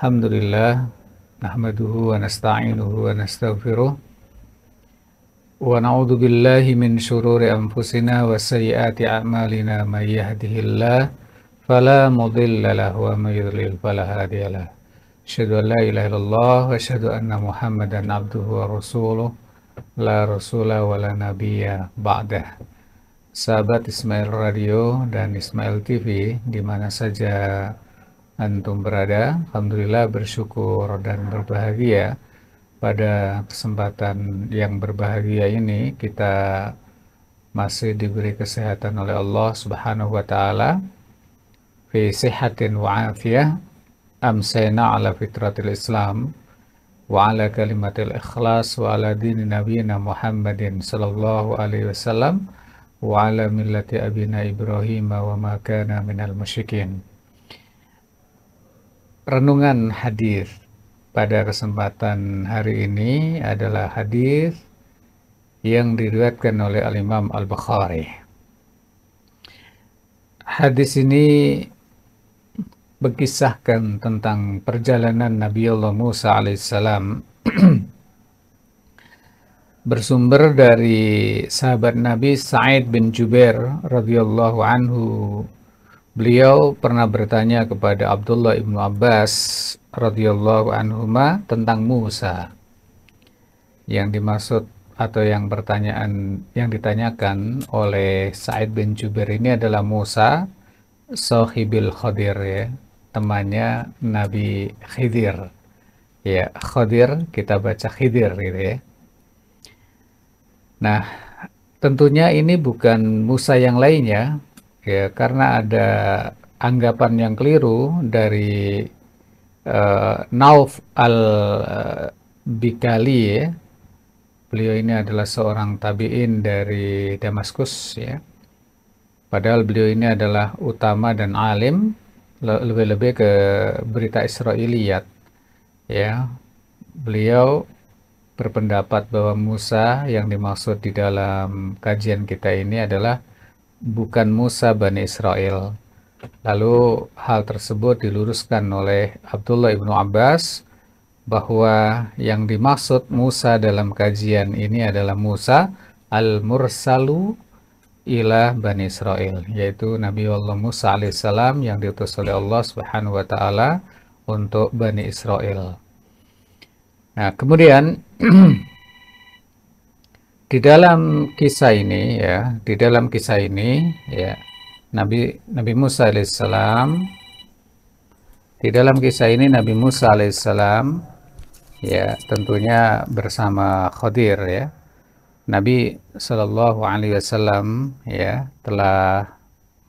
الحمد لله نحمده ونستعينه ونستغفره ونعوذ بالله من شرور أنفسنا وسيئات أعمالنا من يهده الله فلا مضل له ومن يضلل فلا هادي له أشهد أن لا إله إلا الله وأشهد أن محمدا عبده ورسوله لا رسول ولا نبي بعده sahabat Ismail Radio dan Ismail TV di mana saja antum berada. Alhamdulillah bersyukur dan berbahagia pada kesempatan yang berbahagia ini kita masih diberi kesehatan oleh Allah Subhanahu wa taala fi sihatin wa afiyah amsayna ala fitratil Islam wa ala kalimatil ikhlas wa ala dini nabiyina Muhammadin sallallahu alaihi wasallam wa millati abina Ibrahim wa ma kana minal musyikin. Renungan hadis pada kesempatan hari ini adalah hadis yang diriwayatkan oleh Al-Imam Al-Bukhari. Hadis ini berkisahkan tentang perjalanan Nabi Allah Musa alaihissalam bersumber dari sahabat Nabi Sa'id bin Jubair radhiyallahu anhu. Beliau pernah bertanya kepada Abdullah ibnu Abbas radhiyallahu anhuma tentang Musa. Yang dimaksud atau yang pertanyaan yang ditanyakan oleh Sa'id bin Jubair ini adalah Musa Sohibil Khadir ya, temannya Nabi Khidir. Ya, Khadir kita baca Khidir gitu ya Nah, tentunya ini bukan Musa yang lainnya, ya, karena ada anggapan yang keliru dari uh, Nauf al Bikali ya. Beliau ini adalah seorang tabiin dari Damaskus ya. Padahal beliau ini adalah utama dan alim lebih-lebih ke berita Israiliyat ya. Beliau berpendapat bahwa Musa yang dimaksud di dalam kajian kita ini adalah bukan Musa Bani Israel. Lalu hal tersebut diluruskan oleh Abdullah ibnu Abbas bahwa yang dimaksud Musa dalam kajian ini adalah Musa al-Mursalu ila Bani Israel, yaitu Nabi Allah Musa alaihissalam yang diutus oleh Allah subhanahu wa ta'ala untuk Bani Israel. Nah, kemudian di dalam kisah ini ya, di dalam kisah ini ya, Nabi Nabi Musa alaihissalam di dalam kisah ini Nabi Musa alaihissalam ya tentunya bersama Khadir ya. Nabi Shallallahu Alaihi Wasallam ya telah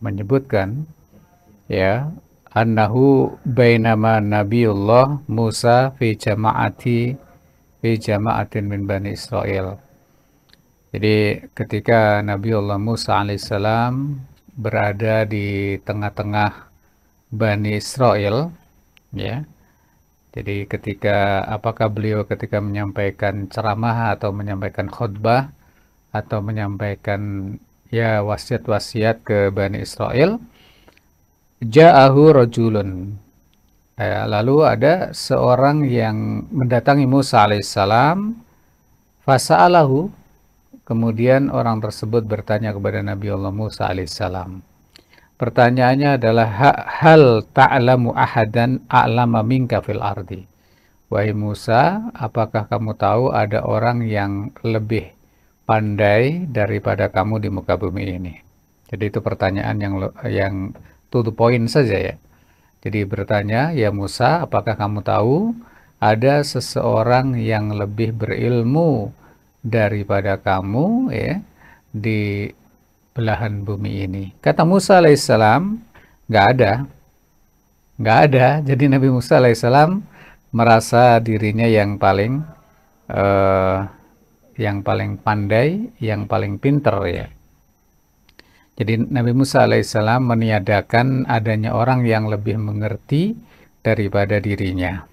menyebutkan ya annahu bainama Nabiullah Musa fi jama'ati fi jama'atin min Bani Israel. Jadi ketika Nabi Allah Musa alaihissalam berada di tengah-tengah Bani Israel, ya. Jadi ketika apakah beliau ketika menyampaikan ceramah atau menyampaikan khutbah atau menyampaikan ya wasiat-wasiat ke Bani Israel, ja'ahu rojulun. Ya, lalu ada seorang yang mendatangi Musa alaihissalam, fasa'alahu, kemudian orang tersebut bertanya kepada Nabi Allah Musa alaihissalam. Pertanyaannya adalah hal ta'lamu ahadan a'lama minka fil ardi. Wahai Musa, apakah kamu tahu ada orang yang lebih pandai daripada kamu di muka bumi ini? Jadi itu pertanyaan yang yang to the point saja ya. Jadi bertanya, ya Musa, apakah kamu tahu ada seseorang yang lebih berilmu daripada kamu ya di belahan bumi ini? Kata Musa alaihissalam, nggak ada, nggak ada. Jadi Nabi Musa alaihissalam merasa dirinya yang paling uh, yang paling pandai, yang paling pinter ya. Jadi Nabi Musa alaihissalam meniadakan adanya orang yang lebih mengerti daripada dirinya.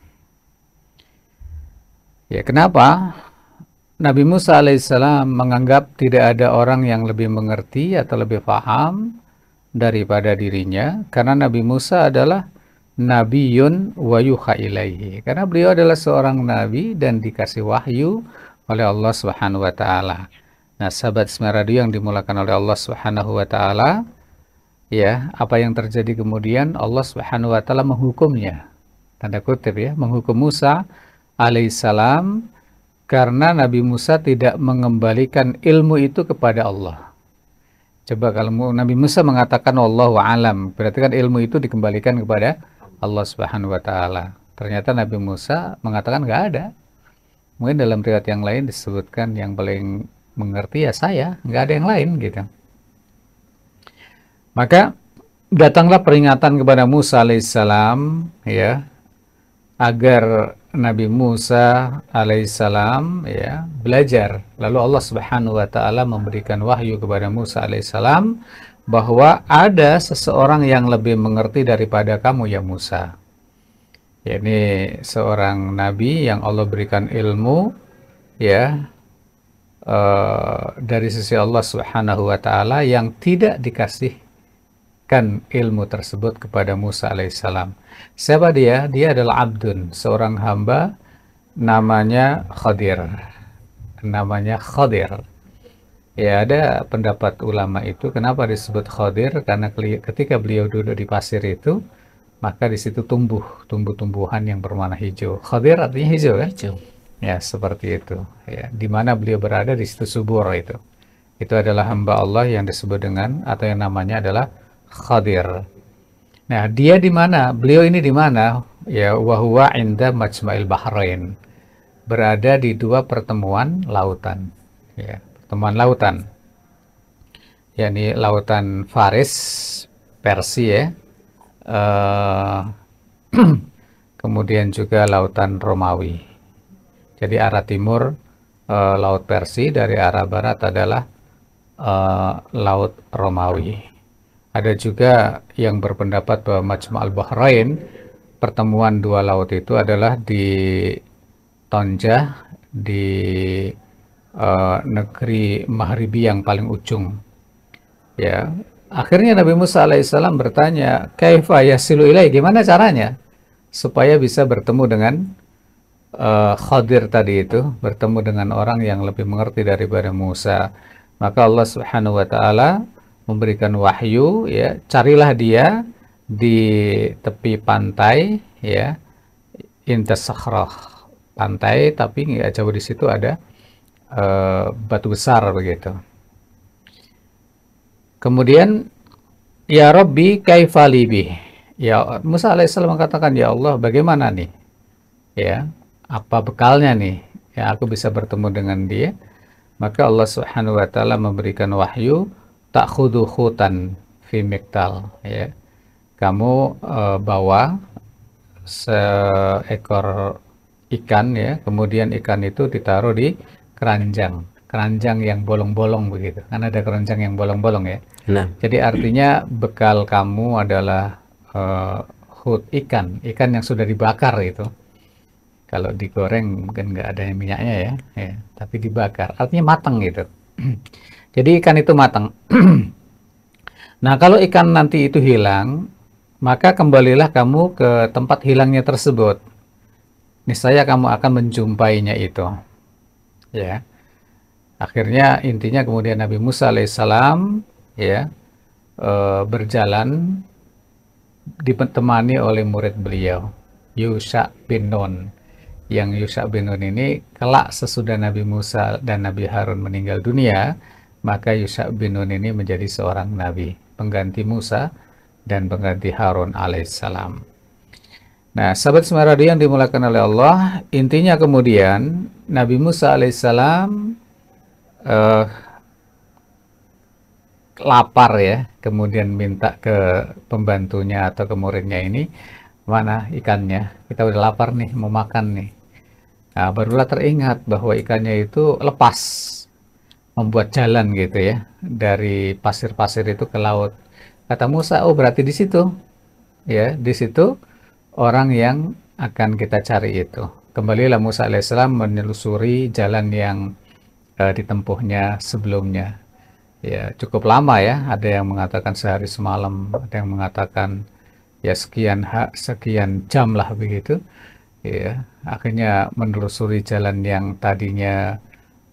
Ya, kenapa? Nabi Musa alaihissalam menganggap tidak ada orang yang lebih mengerti atau lebih paham daripada dirinya karena Nabi Musa adalah nabiyun wa yuha ilaihi. Karena beliau adalah seorang nabi dan dikasih wahyu oleh Allah Subhanahu wa taala. Nah, sahabat Isma Radio yang dimulakan oleh Allah Subhanahu wa taala, ya, apa yang terjadi kemudian Allah Subhanahu wa taala menghukumnya. Tanda kutip ya, menghukum Musa alaihissalam karena Nabi Musa tidak mengembalikan ilmu itu kepada Allah. Coba kalau Nabi Musa mengatakan Allah alam, berarti kan ilmu itu dikembalikan kepada Allah Subhanahu wa taala. Ternyata Nabi Musa mengatakan nggak ada. Mungkin dalam riwayat yang lain disebutkan yang paling mengerti ya saya, nggak ada yang lain gitu. Maka datanglah peringatan kepada Musa alaihissalam ya agar Nabi Musa alaihissalam ya belajar. Lalu Allah Subhanahu wa taala memberikan wahyu kepada Musa alaihissalam bahwa ada seseorang yang lebih mengerti daripada kamu ya Musa. Ini seorang nabi yang Allah berikan ilmu ya uh, dari sisi Allah Subhanahu wa taala yang tidak dikasihkan ilmu tersebut kepada Musa alaihissalam. Siapa dia? Dia adalah abdun, seorang hamba namanya Khadir. Namanya Khadir. Ya, ada pendapat ulama itu kenapa disebut Khadir karena ketika beliau duduk di pasir itu maka di situ tumbuh tumbuh-tumbuhan yang berwarna hijau. Khadir artinya hijau kan? Hijau. Ya, seperti itu. Ya, di mana beliau berada di situ subur itu. Itu adalah hamba Allah yang disebut dengan atau yang namanya adalah Khadir. Nah, dia di mana? Beliau ini di mana? Ya, wahwa inda majma'il bahrain. Berada di dua pertemuan lautan. Ya, pertemuan lautan. yakni lautan Faris, Persia, ya. Uh, kemudian juga lautan Romawi jadi arah timur e, Laut Persi dari arah barat adalah e, Laut Romawi. Ada juga yang berpendapat bahwa Majma' al-Bahrain pertemuan dua laut itu adalah di Tonja di e, negeri Mahribi yang paling ujung. Ya, akhirnya Nabi Musa alaihissalam bertanya, "Kaifa yasilu ilai? Gimana caranya supaya bisa bertemu dengan uh, Khadir tadi itu bertemu dengan orang yang lebih mengerti daripada Musa. Maka Allah Subhanahu wa taala memberikan wahyu ya, carilah dia di tepi pantai ya. Intasakhrah pantai tapi nggak jauh di situ ada uh, batu besar begitu. Kemudian ya Rabbi kaifalibi. Ya Musa alaihissalam mengatakan ya Allah bagaimana nih? Ya, apa bekalnya nih ya aku bisa bertemu dengan dia maka Allah Subhanahu wa taala memberikan wahyu takhudu khutan fi miktal ya kamu e, bawa seekor ikan ya kemudian ikan itu ditaruh di keranjang keranjang yang bolong-bolong begitu kan ada keranjang yang bolong-bolong ya nah. jadi artinya bekal kamu adalah e, eh, hut ikan ikan yang sudah dibakar itu kalau digoreng mungkin nggak ada minyaknya ya, ya tapi dibakar artinya matang gitu jadi ikan itu matang nah kalau ikan nanti itu hilang maka kembalilah kamu ke tempat hilangnya tersebut niscaya kamu akan menjumpainya itu ya akhirnya intinya kemudian Nabi Musa alaihissalam ya e, berjalan ditemani oleh murid beliau Yusa bin Nun yang Yusak bin Nun ini kelak sesudah Nabi Musa dan Nabi Harun meninggal dunia, maka Yusak bin Nun ini menjadi seorang nabi, pengganti Musa dan pengganti Harun alaihissalam. Nah, sahabat semaradi yang dimulakan oleh Allah, intinya kemudian Nabi Musa alaihissalam eh, lapar ya, kemudian minta ke pembantunya atau ke muridnya ini, mana ikannya? Kita udah lapar nih, mau makan nih. Nah, barulah teringat bahwa ikannya itu lepas, membuat jalan gitu ya, dari pasir-pasir itu ke laut. Kata Musa, oh berarti di situ, ya, di situ orang yang akan kita cari itu. Kembalilah Musa alaihissalam menelusuri jalan yang uh, ditempuhnya sebelumnya. Ya, cukup lama ya, ada yang mengatakan sehari semalam, ada yang mengatakan ya sekian hak, sekian jam lah begitu ya akhirnya menelusuri jalan yang tadinya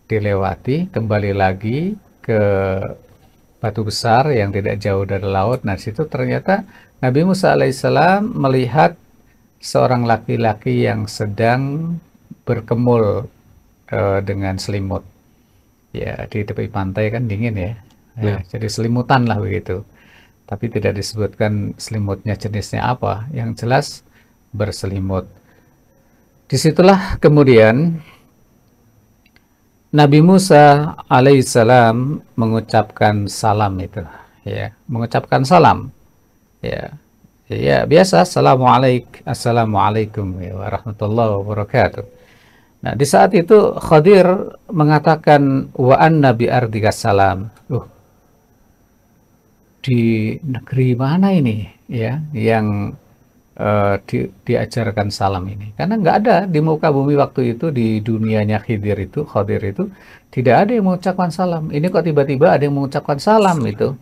dilewati kembali lagi ke batu besar yang tidak jauh dari laut nah situ ternyata Nabi Musa alaihissalam melihat seorang laki-laki yang sedang berkemul uh, dengan selimut ya di tepi pantai kan dingin ya. ya, ya jadi selimutan lah begitu tapi tidak disebutkan selimutnya jenisnya apa yang jelas berselimut Disitulah kemudian Nabi Musa alaihissalam mengucapkan salam itu, ya, mengucapkan salam, ya, ya biasa assalamualaikum, assalamualaikum ya, warahmatullahi wabarakatuh. Nah di saat itu Khadir mengatakan wa an Nabi ardika salam, uh, di negeri mana ini, ya, yang Eh, di, diajarkan salam ini karena nggak ada di muka bumi waktu itu di dunianya Khidir itu Khadir itu tidak ada yang mengucapkan salam ini kok tiba-tiba ada yang mengucapkan salam itu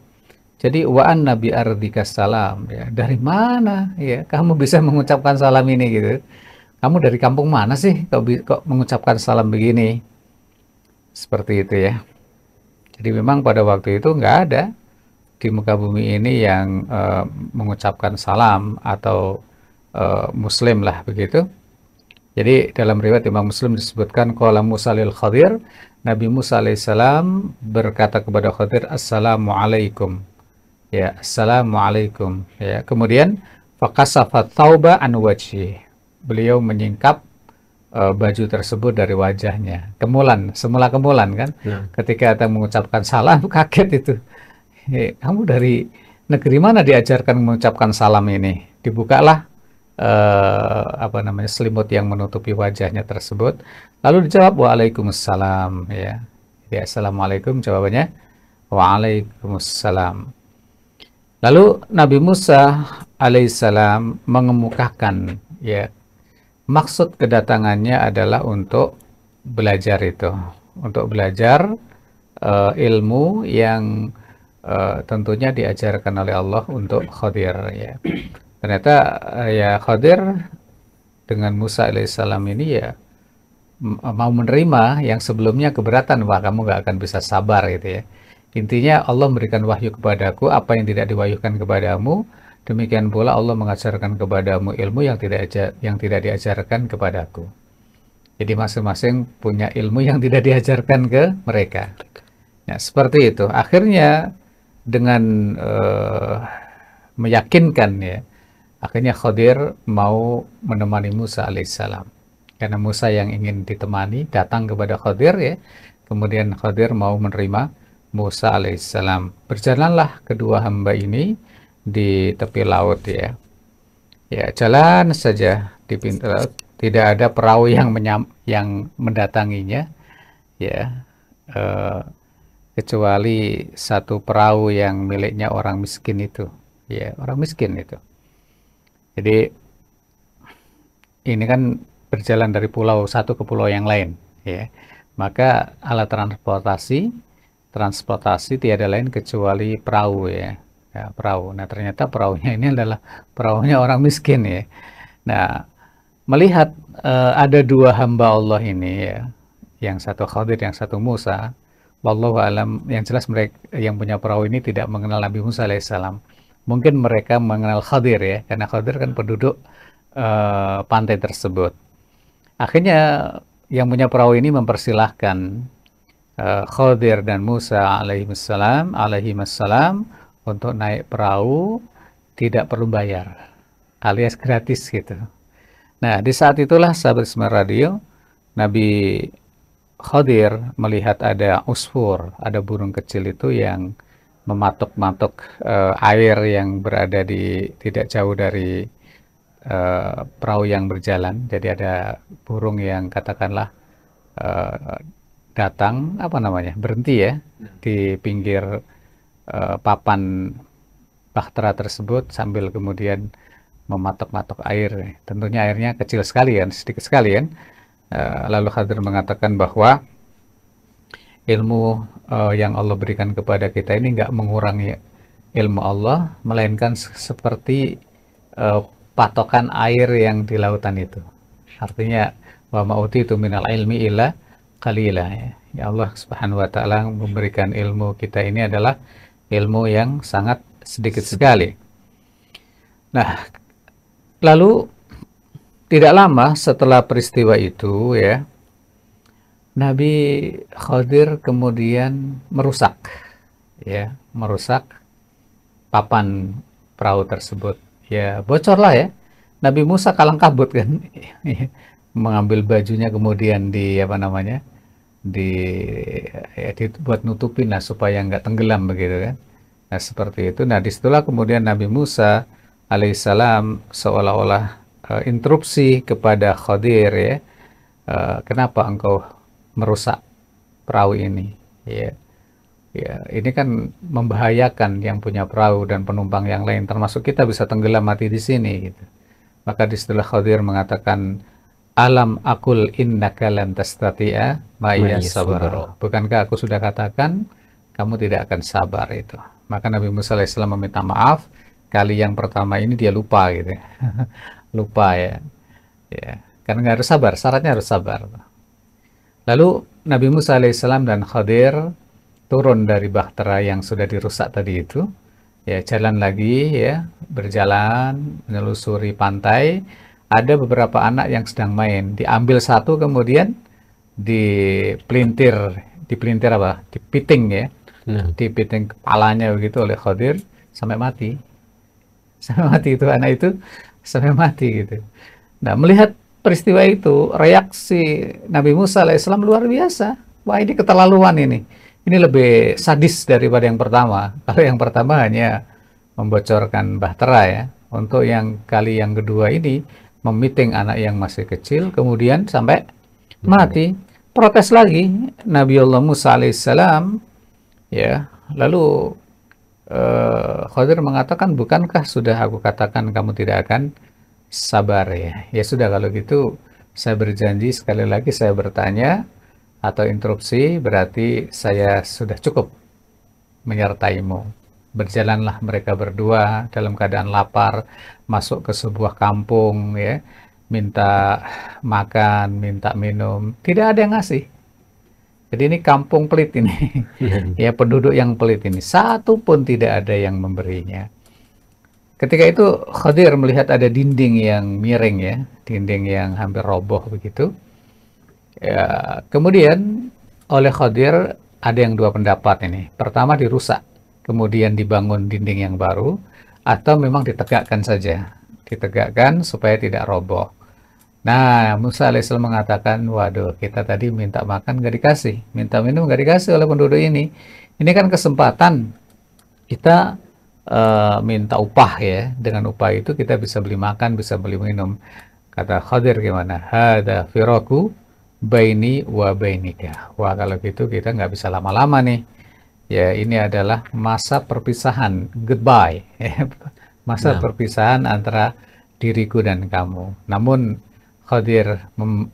jadi waan nabi ardika salam ya dari mana ya kamu bisa mengucapkan salam ini gitu kamu dari kampung mana sih kok, kok mengucapkan salam begini seperti itu ya jadi memang pada waktu itu nggak ada di muka bumi ini yang uh, mengucapkan salam atau Eh, Muslim lah begitu. Jadi dalam riwayat Imam Muslim disebutkan kalau Musa lil Khadir, Nabi Musa alaihissalam berkata kepada Khadir, "Assalamualaikum." Ya, assalamualaikum. Ya, kemudian fakasafat tauba an wajhi. Beliau menyingkap uh, baju tersebut dari wajahnya. Kemulan, semula kemulan kan? Ya. Ketika kita mengucapkan salam kaget itu. Hey, eh, kamu dari negeri mana diajarkan mengucapkan salam ini? Dibukalah uh, apa namanya selimut yang menutupi wajahnya tersebut. Lalu dijawab waalaikumsalam ya. Ya, assalamualaikum jawabannya waalaikumsalam. Lalu Nabi Musa alaihissalam mengemukakan ya maksud kedatangannya adalah untuk belajar itu, untuk belajar uh, ilmu yang uh, tentunya diajarkan oleh Allah untuk Khadir ya ternyata eh, ya Khadir dengan Musa alaihissalam ini ya mau menerima yang sebelumnya keberatan wah kamu gak akan bisa sabar gitu ya intinya Allah memberikan wahyu kepadaku apa yang tidak diwahyukan kepadamu demikian pula Allah mengajarkan kepadamu ilmu yang tidak yang tidak diajarkan kepadaku jadi masing-masing punya ilmu yang tidak diajarkan ke mereka ya seperti itu akhirnya dengan uh, meyakinkan ya Akhirnya Khadir mau menemani Musa alaihissalam. Karena Musa yang ingin ditemani datang kepada Khadir ya. Kemudian Khadir mau menerima Musa alaihissalam. Berjalanlah kedua hamba ini di tepi laut ya. Ya, jalan saja di pintu laut. Tidak ada perahu yang menyam, yang mendatanginya ya. Eh, kecuali satu perahu yang miliknya orang miskin itu. Ya, orang miskin itu jadi ini kan berjalan dari pulau satu ke pulau yang lain, ya. Maka alat transportasi transportasi tiada lain kecuali perahu ya. ya perahu. Nah, ternyata perahunya ini adalah perahunya orang miskin ya. Nah, melihat uh, ada dua hamba Allah ini ya, yang satu Khadir, yang satu Musa, wallahu alam yang jelas mereka yang punya perahu ini tidak mengenal Nabi Musa alaihissalam mungkin mereka mengenal Khadir ya, karena Khadir kan penduduk uh, pantai tersebut. Akhirnya yang punya perahu ini mempersilahkan uh, Khadir dan Musa alaihimussalam alaihimussalam untuk naik perahu tidak perlu bayar alias gratis gitu. Nah di saat itulah sahabat Ismail Radio Nabi Khadir melihat ada usfur, ada burung kecil itu yang mematuk-matuk uh, air yang berada di tidak jauh dari uh, perahu yang berjalan. Jadi ada burung yang katakanlah uh, datang apa namanya berhenti ya di pinggir uh, papan bahtera tersebut sambil kemudian mematok-matok air. Tentunya airnya kecil sekali ya sedikit sekali ya Uh, lalu hadir mengatakan bahwa ilmu uh, yang Allah berikan kepada kita ini nggak mengurangi ilmu Allah, melainkan seperti uh, patokan air yang di lautan itu. Artinya wa ma'uti itu minal ilmi illa kalila. Ya. ya Allah Subhanahu wa taala memberikan ilmu kita ini adalah ilmu yang sangat sedikit sekali. Nah, lalu tidak lama setelah peristiwa itu ya, Nabi Khadir kemudian merusak ya, merusak papan perahu tersebut. Ya, bocorlah ya. Nabi Musa kalang kabut kan. mengambil bajunya kemudian di apa namanya? di ya, dibuat nutupin lah supaya nggak tenggelam begitu kan. Nah, seperti itu. Nah, disitulah kemudian Nabi Musa alaihissalam seolah-olah uh, interupsi kepada Khadir ya. Uh, kenapa engkau merusak perahu ini ya ya ini kan membahayakan yang punya perahu dan penumpang yang lain termasuk kita bisa tenggelam mati di sini gitu maka di setelah Khadir mengatakan alam akul inna lan tastati'a ma'iyya sabra bukankah aku sudah katakan kamu tidak akan sabar itu maka Nabi Musa AS meminta maaf kali yang pertama ini dia lupa gitu ya. lupa ya ya karena nggak harus sabar syaratnya harus sabar Lalu Nabi Musa alaihissalam dan Khadir turun dari bahtera yang sudah dirusak tadi itu. Ya, jalan lagi ya, berjalan menelusuri pantai. Ada beberapa anak yang sedang main, diambil satu kemudian dipelintir, dipelintir apa? Dipiting ya. Hmm. Dipiting kepalanya begitu oleh Khadir sampai mati. Sampai mati itu anak itu sampai mati gitu. Nah, melihat peristiwa itu reaksi Nabi Musa alaihissalam luar biasa. Wah ini keterlaluan ini. Ini lebih sadis daripada yang pertama. Kalau yang pertama hanya membocorkan bahtera ya. Untuk yang kali yang kedua ini memiting anak yang masih kecil, kemudian sampai hmm. mati. Protes lagi Nabi Allah Musa alaihissalam ya. Lalu eh, Khadir mengatakan, bukankah sudah aku katakan kamu tidak akan sabar ya. Ya sudah kalau gitu saya berjanji sekali lagi saya bertanya atau interupsi berarti saya sudah cukup menyertaimu. Berjalanlah mereka berdua dalam keadaan lapar masuk ke sebuah kampung ya minta makan, minta minum, tidak ada yang ngasih. Jadi ini kampung pelit ini, iya. ya penduduk yang pelit ini, satu pun tidak ada yang memberinya. Ketika itu Khadir melihat ada dinding yang miring ya, dinding yang hampir roboh begitu. Ya, kemudian oleh Khadir ada yang dua pendapat ini. Pertama dirusak, kemudian dibangun dinding yang baru, atau memang ditegakkan saja. Ditegakkan supaya tidak roboh. Nah, Musa alaihissalam mengatakan, waduh kita tadi minta makan gak dikasih, minta minum gak dikasih oleh penduduk ini. Ini kan kesempatan kita Eh, minta upah ya dengan upah itu kita bisa beli makan bisa beli minum kata Khadir gimana ada firaku baini wa bainika wah kalau gitu kita nggak bisa lama-lama nih ya ini adalah masa perpisahan goodbye masa nah. perpisahan antara diriku dan kamu namun Khadir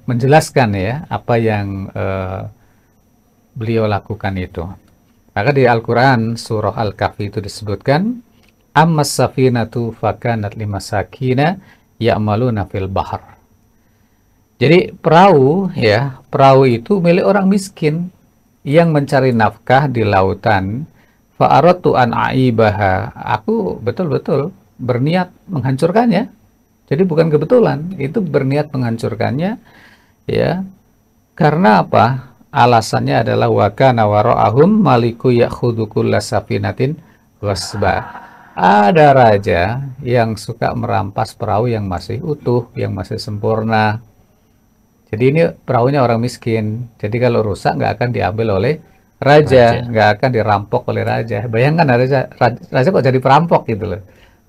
menjelaskan ya apa yang uh, beliau lakukan itu maka di Al-Quran surah Al-Kahfi itu disebutkan Ammas safinatu fakanat lima sakina ya'maluna fil bahar. Jadi perahu ya, perahu itu milik orang miskin yang mencari nafkah di lautan. Fa'aratu an aibaha. Aku betul-betul berniat menghancurkannya. Jadi bukan kebetulan, itu berniat menghancurkannya ya. Karena apa? alasannya adalah wakana ahum maliku ya'khudhu safinatin wasba. Ada raja yang suka merampas perahu yang masih utuh, yang masih sempurna. Jadi ini perahunya orang miskin. Jadi kalau rusak nggak akan diambil oleh raja, nggak akan dirampok oleh raja. Bayangkan raja, raja, raja kok jadi perampok gitu loh.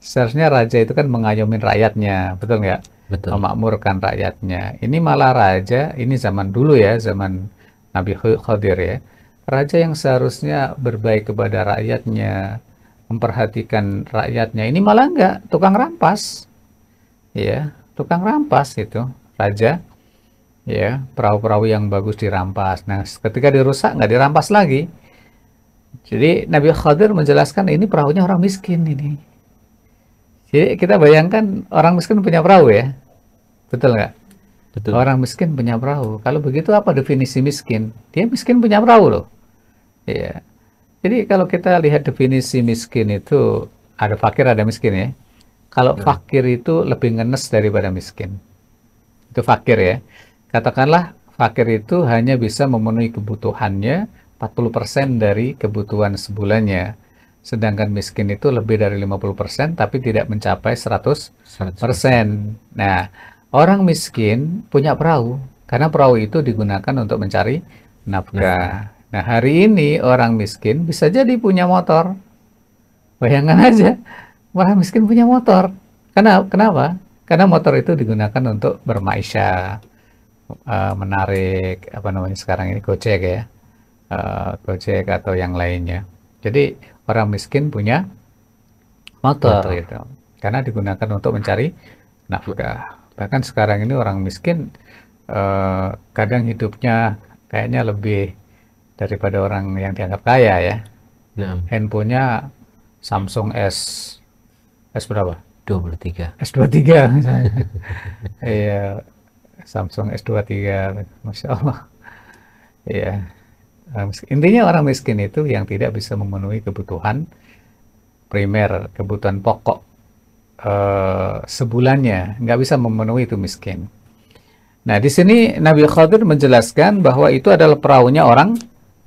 Seharusnya raja itu kan mengayomin rakyatnya, betul nggak? Betul. Memakmurkan rakyatnya. Ini malah raja, ini zaman dulu ya, zaman Nabi Khadir ya. Raja yang seharusnya berbaik kepada rakyatnya, memperhatikan rakyatnya. Ini malah enggak tukang rampas. Ya, tukang rampas itu raja. Ya, perahu-perahu yang bagus dirampas. Nah, ketika dirusak enggak dirampas lagi. Jadi Nabi Khadir menjelaskan ini perahunya orang miskin ini. Jadi kita bayangkan orang miskin punya perahu ya. Betul enggak? Betul. Orang miskin punya perahu. Kalau begitu apa definisi miskin? Dia miskin punya perahu loh. Iya. Jadi kalau kita lihat definisi miskin itu ada fakir ada miskin ya. Kalau ya. fakir itu lebih ngenes daripada miskin. Itu fakir ya. Katakanlah fakir itu hanya bisa memenuhi kebutuhannya 40% dari kebutuhan sebulannya. Sedangkan miskin itu lebih dari 50% tapi tidak mencapai 100%. 100%. Nah, Orang miskin punya perahu karena perahu itu digunakan untuk mencari nafkah. Nah, nah hari ini orang miskin bisa jadi punya motor. Bayangkan aja, orang miskin punya motor. Karena kenapa? Karena motor itu digunakan untuk bermaisha, eh, menarik apa namanya sekarang ini gojek ya, uh, gojek atau yang lainnya. Jadi orang miskin punya motor, motor. gitu, karena digunakan untuk mencari nafkah bahkan sekarang ini orang miskin eh, kadang hidupnya kayaknya lebih daripada orang yang dianggap kaya ya. Nah. Handphonenya Samsung S S berapa? 23. S23 Iya. Samsung S23. Masya Allah. Iya. Intinya orang miskin itu yang tidak bisa memenuhi kebutuhan primer, kebutuhan pokok uh, sebulannya, nggak bisa memenuhi itu miskin. Nah, di sini Nabi Khadir menjelaskan bahwa itu adalah perahunya orang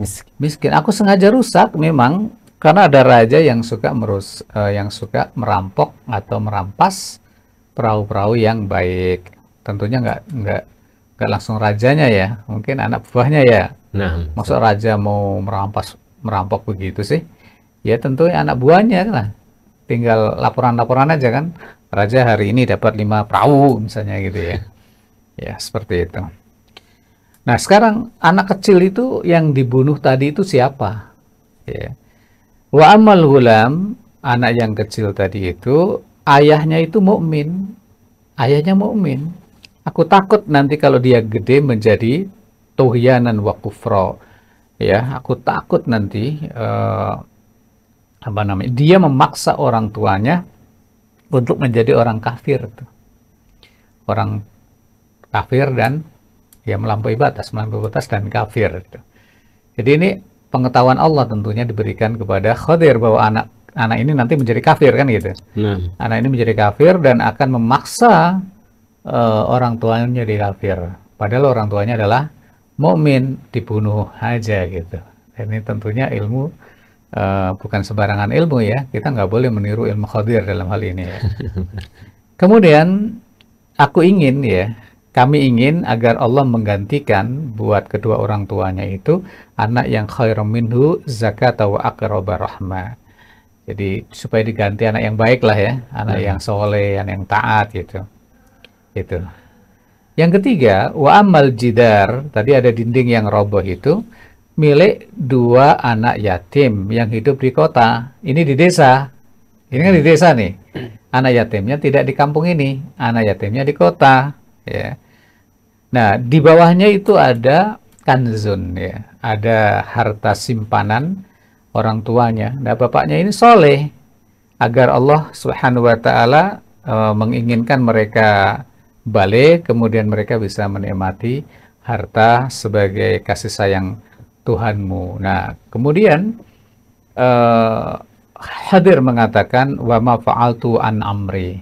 miskin. miskin. Aku sengaja rusak memang karena ada raja yang suka merus, uh, yang suka merampok atau merampas perahu-perahu yang baik. Tentunya nggak nggak nggak langsung rajanya ya, mungkin anak buahnya ya. Nah, maksud raja mau merampas merampok begitu sih? Ya tentu anak buahnya lah tinggal laporan-laporan aja kan raja hari ini dapat lima perahu misalnya gitu ya ya seperti itu nah sekarang anak kecil itu yang dibunuh tadi itu siapa ya wa amal hulam anak yang kecil tadi itu ayahnya itu mukmin ayahnya mukmin aku takut nanti kalau dia gede menjadi tuhyanan wa kufra ya aku takut nanti uh, apa namanya dia memaksa orang tuanya untuk menjadi orang kafir tuh. orang kafir dan ya melampaui batas melampaui batas dan kafir itu jadi ini pengetahuan Allah tentunya diberikan kepada Khadir bahwa anak anak ini nanti menjadi kafir kan gitu nah. anak ini menjadi kafir dan akan memaksa uh, orang tuanya menjadi kafir padahal orang tuanya adalah mukmin dibunuh aja gitu. Ini tentunya ilmu Eh, bukan sembarangan ilmu ya. Kita nggak boleh meniru ilmu Khadir dalam hal ini. Ya. Kemudian aku ingin ya, kami ingin agar Allah menggantikan buat kedua orang tuanya itu anak yang khair minhu zakat wa aqraba rahma. Jadi supaya diganti anak yang baik lah ya, anak yang soleh, anak yang taat gitu. Itu. Yang ketiga, wa amal jidar, tadi ada dinding yang roboh itu, milik dua anak yatim yang hidup di kota. Ini di desa. Ini kan di desa nih. Anak yatimnya tidak di kampung ini, anak yatimnya di kota, ya. Nah, di bawahnya itu ada kanzun ya, ada harta simpanan orang tuanya. Nah, bapaknya ini soleh agar Allah Subhanahu wa taala e, menginginkan mereka balik kemudian mereka bisa menikmati harta sebagai kasih sayang Tuhanmu. Nah, kemudian uh, eh, hadir mengatakan wa ma fa'altu an amri.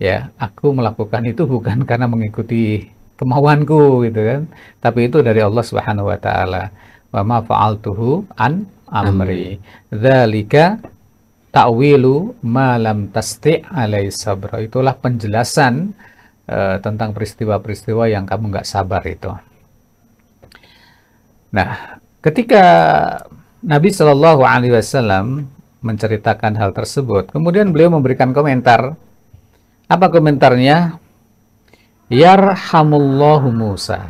Ya, aku melakukan itu bukan karena mengikuti kemauanku gitu kan, tapi itu dari Allah Subhanahu wa taala. Wa ma fa'altuhu an amri. Dzalika ta'wilu ma lam tasti' alai sabra. Itulah penjelasan uh, tentang peristiwa-peristiwa yang kamu nggak sabar itu. Nah, ketika Nabi Shallallahu Alaihi Wasallam menceritakan hal tersebut, kemudian beliau memberikan komentar. Apa komentarnya? Yarhamullahu Musa.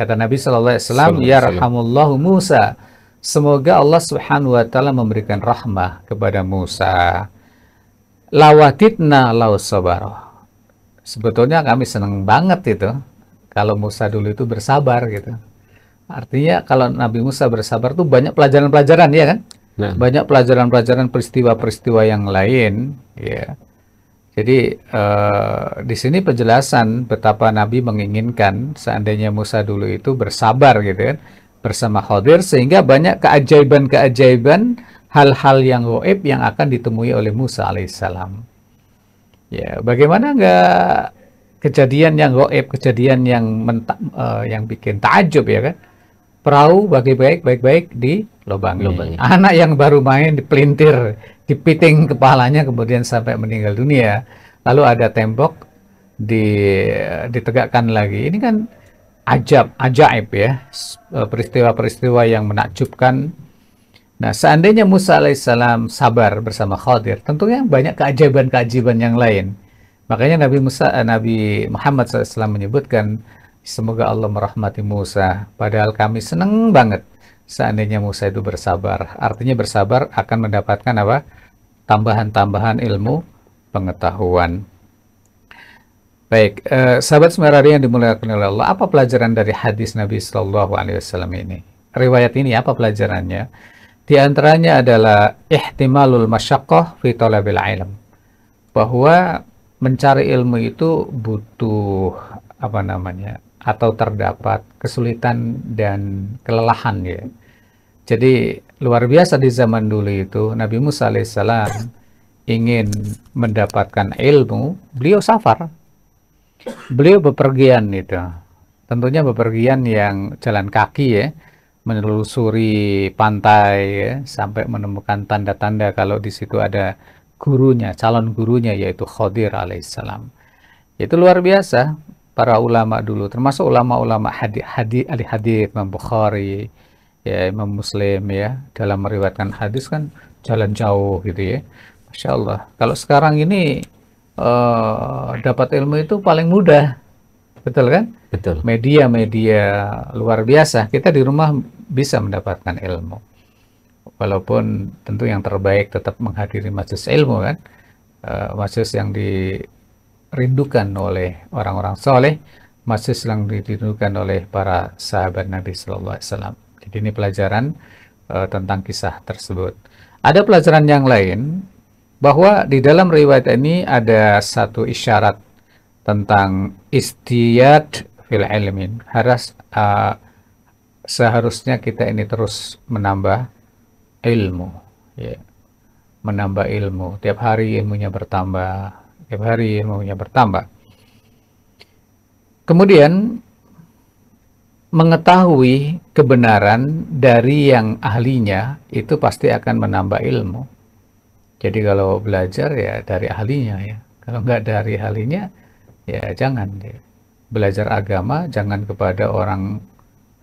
Kata Nabi Shallallahu Alaihi Wasallam, Yarhamullahu Musa. Semoga Allah Subhanahu Wa Taala memberikan rahmah kepada Musa. Lawatitna sabaro. Sebetulnya kami senang banget itu kalau Musa dulu itu bersabar gitu. Artinya kalau Nabi Musa bersabar tuh banyak pelajaran-pelajaran ya kan? Nah. Banyak pelajaran-pelajaran peristiwa-peristiwa yang lain ya. Jadi uh, di sini penjelasan betapa Nabi menginginkan seandainya Musa dulu itu bersabar gitu kan bersama Khadir sehingga banyak keajaiban-keajaiban hal-hal yang goib yang akan ditemui oleh Musa alaihissalam. Ya, bagaimana enggak kejadian yang goib, kejadian yang menta, uh, yang bikin takjub ya kan? perahu bagi baik baik-baik di lubang. lubang. Anak yang baru main di dipelintir, dipiting kepalanya kemudian sampai meninggal dunia. Lalu ada tembok di ditegakkan lagi. Ini kan ajab, ajaib ya eh, peristiwa-peristiwa yang menakjubkan. Nah, seandainya Musa alaihissalam sabar bersama Khadir, tentunya banyak keajaiban-keajaiban yang lain. Makanya Nabi Musa, eh, Nabi Muhammad SAW menyebutkan Semoga Allah merahmati Musa. Padahal kami seneng banget seandainya Musa itu bersabar. Artinya bersabar akan mendapatkan apa? Tambahan-tambahan ilmu pengetahuan. Baik, eh, sahabat semerari yang dimuliakan oleh Allah, apa pelajaran dari hadis Nabi Shallallahu Alaihi Wasallam ini? Riwayat ini apa pelajarannya? Di antaranya adalah ihtimalul masyakoh fi talabil ilm. Bahwa mencari ilmu itu butuh apa namanya atau terdapat kesulitan dan kelelahan ya. Jadi luar biasa di zaman dulu itu Nabi Musa alaihissalam ingin mendapatkan ilmu, beliau safar. Beliau bepergian itu. Tentunya bepergian yang jalan kaki ya, menelusuri pantai ya, sampai menemukan tanda-tanda kalau di situ ada gurunya, calon gurunya yaitu Khadir alaihissalam. Itu luar biasa para ulama dulu, termasuk ulama-ulama hadis hadis ahli hadis Imam Bukhari, ya Imam Muslim ya dalam meriwayatkan hadis kan jalan jauh gitu ya. Masya Allah. Kalau sekarang ini uh, dapat ilmu itu paling mudah, betul kan? Betul. Media-media luar biasa. Kita di rumah bisa mendapatkan ilmu. Walaupun tentu yang terbaik tetap menghadiri majelis ilmu kan. Uh, majelis yang di dirindukan oleh orang-orang soleh, masih selang dirindukan oleh para sahabat Nabi Shallallahu Alaihi Wasallam. Jadi ini pelajaran uh, tentang kisah tersebut. Ada pelajaran yang lain bahwa di dalam riwayat ini ada satu isyarat tentang istiyad fil ilmin. Harus uh, seharusnya kita ini terus menambah ilmu, ya. menambah ilmu. Tiap hari ilmunya bertambah, tiap hari ilmunya bertambah. Kemudian mengetahui kebenaran dari yang ahlinya itu pasti akan menambah ilmu. Jadi kalau belajar ya dari ahlinya ya. Kalau nggak dari ahlinya ya jangan. Belajar agama jangan kepada orang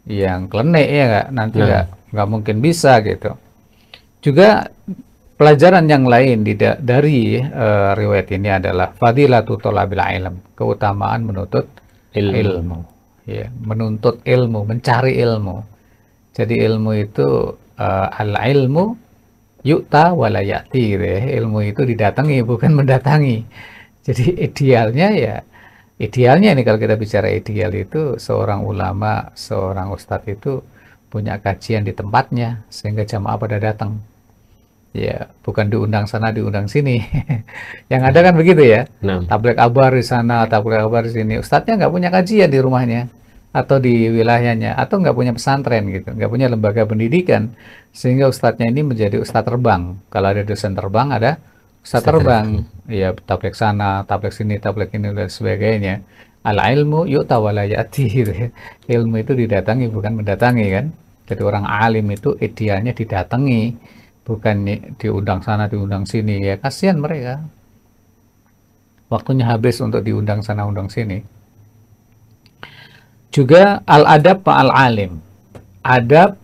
yang klenek ya nggak nanti ya. nggak ya. nggak mungkin bisa gitu. Juga Pelajaran yang lain dari uh, riwayat ini adalah fadilatu tolabil ilm, keutamaan menuntut ilmu. ilmu. Ya, menuntut ilmu, mencari ilmu. Jadi ilmu itu uh, eh, al ilmu yukta walayati gitu ya. Ilmu itu didatangi bukan mendatangi. Jadi idealnya ya idealnya ini kalau kita bicara ideal itu seorang ulama, seorang ustadz itu punya kajian di tempatnya sehingga jamaah pada datang ya bukan diundang sana diundang sini yang ada kan begitu ya nah. tablet akbar di sana tablet abar di sini ustadznya nggak punya kajian di rumahnya atau di wilayahnya atau nggak punya pesantren gitu nggak punya lembaga pendidikan sehingga ustadznya ini menjadi ustadz terbang kalau ada dosen terbang ada ustadz terbang ya tablet sana tablet sini tablet ini dan sebagainya al ilmu yuk tawalayati gitu ya. ilmu itu didatangi bukan mendatangi kan jadi orang alim itu idealnya didatangi bukan diundang sana diundang sini ya kasihan mereka waktunya habis untuk diundang sana undang sini juga al adab pak al alim adab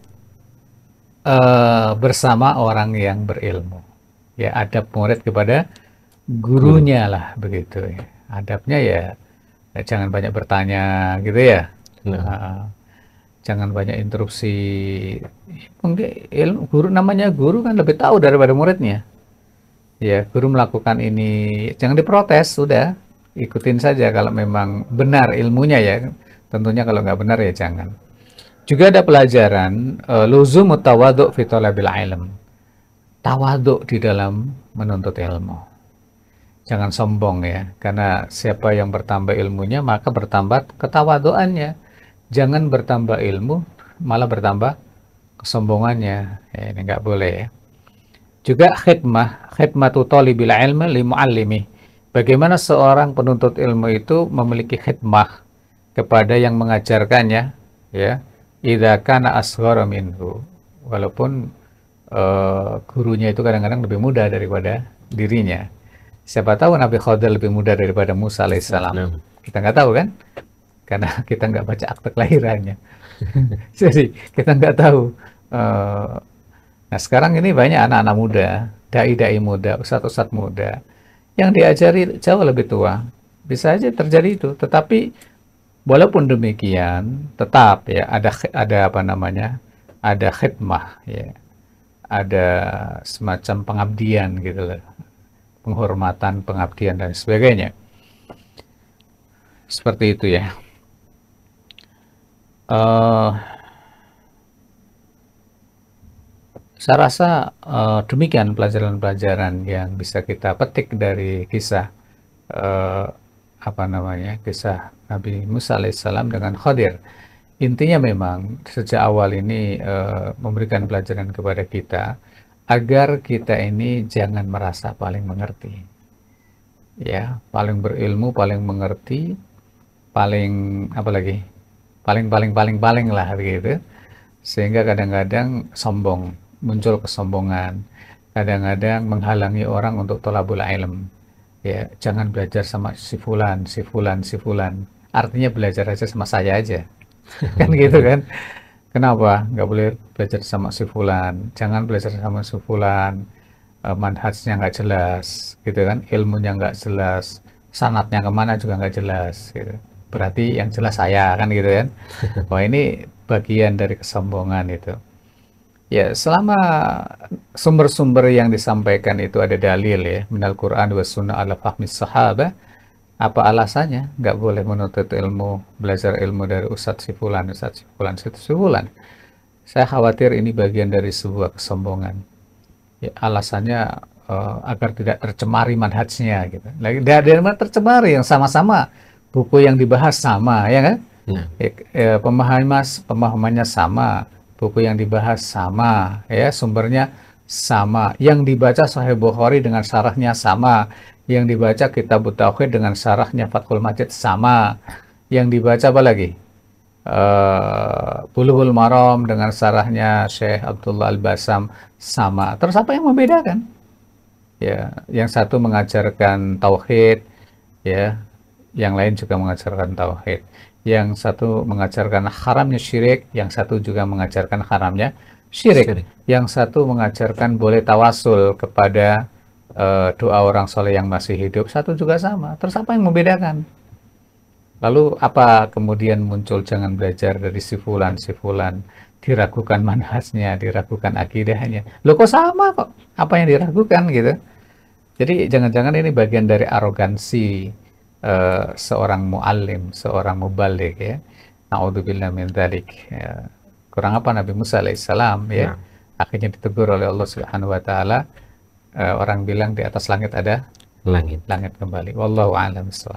e, bersama orang yang berilmu ya adab murid kepada gurunya lah begitu ya. adabnya ya, ya jangan banyak bertanya gitu ya nah. jangan banyak interupsi mungkin ilmu guru namanya guru kan lebih tahu daripada muridnya ya guru melakukan ini jangan diprotes sudah ikutin saja kalau memang benar ilmunya ya tentunya kalau nggak benar ya jangan juga ada pelajaran uh, eh, luzum mutawaduk fitolabil ilm tawaduk di dalam menuntut ilmu jangan sombong ya karena siapa yang bertambah ilmunya maka bertambah ketawaduannya jangan bertambah ilmu malah bertambah kesombongannya ya, ini nggak boleh ya juga khidmah khidmah khidmatu bila ilmu limu alimi bagaimana seorang penuntut ilmu itu memiliki khidmah kepada yang mengajarkannya ya idakan kana minhu walaupun uh, gurunya itu kadang-kadang lebih muda daripada dirinya siapa tahu Nabi Khadr lebih muda daripada Musa alaihissalam nah. kita nggak tahu kan karena kita nggak baca akte kelahirannya Jadi kita nggak tahu. Eh, nah sekarang ini banyak anak-anak muda, dai-dai muda, ustadz-ustadz muda, yang diajari jauh lebih tua. Bisa aja terjadi itu. Tetapi walaupun demikian, tetap ya ada ada apa namanya, ada khidmah ya, ada semacam pengabdian gitu loh, penghormatan, pengabdian dan sebagainya. Seperti itu ya uh, saya rasa uh, demikian pelajaran-pelajaran yang bisa kita petik dari kisah uh, apa namanya kisah Nabi Musa alaihissalam dengan Khadir. Intinya memang sejak awal ini uh, memberikan pelajaran kepada kita agar kita ini jangan merasa paling mengerti, ya paling berilmu, paling mengerti, paling apa lagi paling paling paling paling lah gitu sehingga kadang-kadang sombong muncul kesombongan kadang-kadang menghalangi orang untuk tolabul ilm ya jangan belajar sama si fulan si fulan si fulan artinya belajar aja sama saya aja kan gitu kan kenapa nggak boleh belajar sama si fulan jangan belajar sama si fulan eh, manhajnya nggak jelas gitu kan ilmunya nggak jelas sanatnya kemana juga nggak jelas gitu berarti yang jelas saya kan gitu kan wah ini bagian dari kesombongan itu ya selama sumber-sumber yang disampaikan itu ada dalil ya minal Quran wa sunnah ala fahmi sahabah apa alasannya nggak boleh menuntut ilmu belajar ilmu dari ustadz sifulan ustadz sifulan ustadz sifulan saya khawatir ini bagian dari sebuah kesombongan ya, alasannya uh, agar tidak tercemari manhajnya gitu lagi dari mana tercemari yang sama-sama buku yang dibahas sama, ya kan? Ya. E, e pemahaman pemahamannya sama, buku yang dibahas sama, ya sumbernya sama, yang dibaca Sahih Bukhari dengan sarahnya sama, yang dibaca Kitab Tauhid dengan sarahnya Fathul Majid sama, yang dibaca apa lagi? Uh, Bulughul Maram dengan sarahnya Syekh Abdullah Al-Basam sama. Terus apa yang membedakan? Ya, yang satu mengajarkan tauhid, ya, yang lain juga mengajarkan tauhid. Yang satu mengajarkan haramnya syirik, yang satu juga mengajarkan haramnya syirik. syirik. Yang satu mengajarkan boleh tawasul kepada uh, doa orang soleh yang masih hidup, satu juga sama. Terus apa yang membedakan? Lalu apa kemudian muncul jangan belajar dari sifulan, sifulan diragukan manhasnya, diragukan akidahnya. Loh kok sama kok? Apa yang diragukan gitu? Jadi jangan-jangan ini bagian dari arogansi uh, seorang muallim, seorang mubalik ya. Naudzubillah min dzalik. Ya. Kurang apa Nabi Musa alaihissalam ya. Nah. Akhirnya ditegur oleh Allah Subhanahu wa taala uh, orang bilang di atas langit ada langit. Langit kembali. Wallahu a'lam